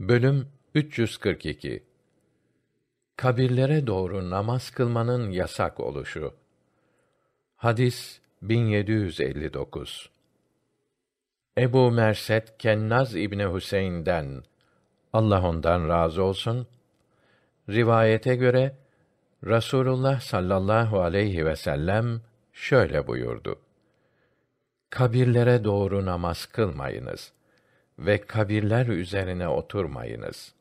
Bölüm 342 Kabirlere doğru namaz kılmanın yasak oluşu. Hadis 1759. Ebu Merset Kennaz İbni Hüseyin'den Allah ondan razı olsun rivayete göre Rasulullah sallallahu aleyhi ve sellem şöyle buyurdu. Kabirlere doğru namaz kılmayınız.'' ve kabirler üzerine oturmayınız.''